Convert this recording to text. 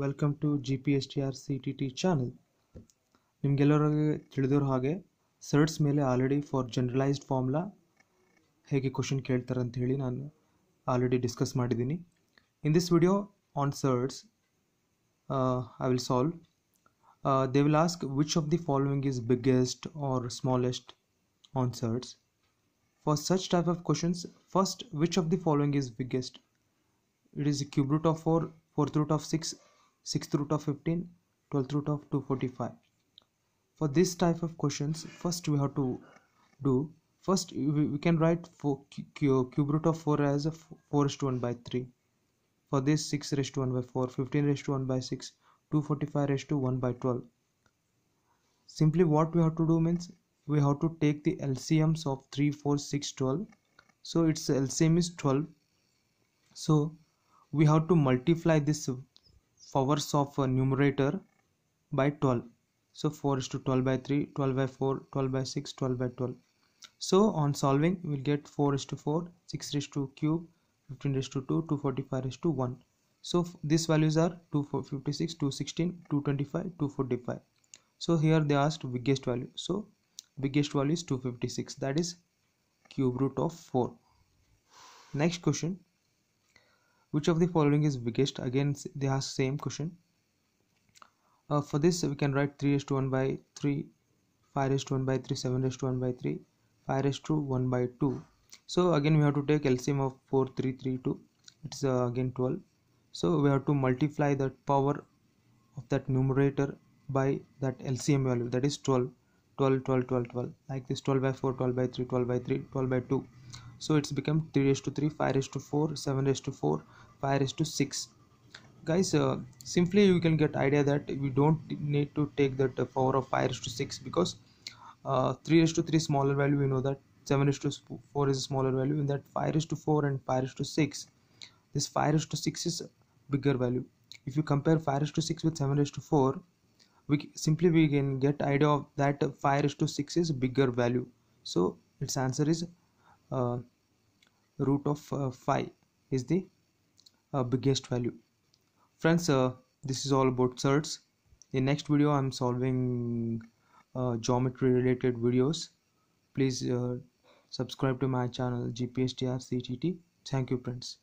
welcome to G P S T R C T T channel ನಿಮಗೆಲ್ಲರಿಗೆ ತಿಳಿದಿರೋ ಹಾಗೆ surds ಮೇಲೆ ಆಲ್ರೆಡಿ ಫಾರ್ ಜನ್ರಲೈಸ್ಡ್ ಫಾರ್ಮುಲಾ ಹೇಗೆ question ಕೇಳ್ತಾರೆ ಅಂತ ಹೇಳಿ ನಾನು ಆಲ್ರೆಡಿ ಡಿಸ್ಕಸ್ ಮಾಡಿದ್ದೀನಿ in this video on surds I will solve they will ask which of the following is biggest or smallest on surds for such type of questions first which of the following is biggest it is cube root of four fourth root of six 6th root of 15 12th root of 245 for this type of questions first we have to do first we can write for cube root of 4 as 4 is to 1 by 3 for this 6 raised to 1 by 4 15 raised to 1 by 6 245 raised to 1 by 12 simply what we have to do means we have to take the LCMs of 3 4 6 12 so its LCM is 12 so we have to multiply this powers of uh, numerator by 12 so 4 is to 12 by 3 12 by 4 12 by 6 12 by 12 so on solving we'll get 4 is to 4 6 is to cube 15 is to 2 245 is to 1 so these values are 256 216 225 245 so here they asked biggest value so biggest value is 256 that is cube root of 4 next question which of the following is biggest again they ask same question uh, for this we can write 3 H to 1 by 3 5 H to 1 by 3 7 H to 1 by 3 5 H to 1 by 2 so again we have to take LCM of 4 3 3 2 it's uh, again 12 so we have to multiply that power of that numerator by that LCM value that is 12 12 12 12 12 like this 12 by 4 12 by 3 12 by 3 12 by 2 so it's become 3 raised to 3 5 raised to 4 7 raised to 4 5 raised to 6 guys uh, simply you can get idea that we don't need to take that power of 5 raised to 6 because uh, 3 raised to 3 smaller value we know that 7 raised to 4 is a smaller value in that 5 raised to 4 and 5 raised to 6 this 5 raised to 6 is bigger value if you compare 5 raised to 6 with 7 raised to 4 we simply we can get idea of that 5 raised to 6 is bigger value so its answer is uh, root of uh, is the uh, biggest value friends uh, this is all about certs in next video i'm solving uh, geometry related videos please uh, subscribe to my channel gpstrctt thank you friends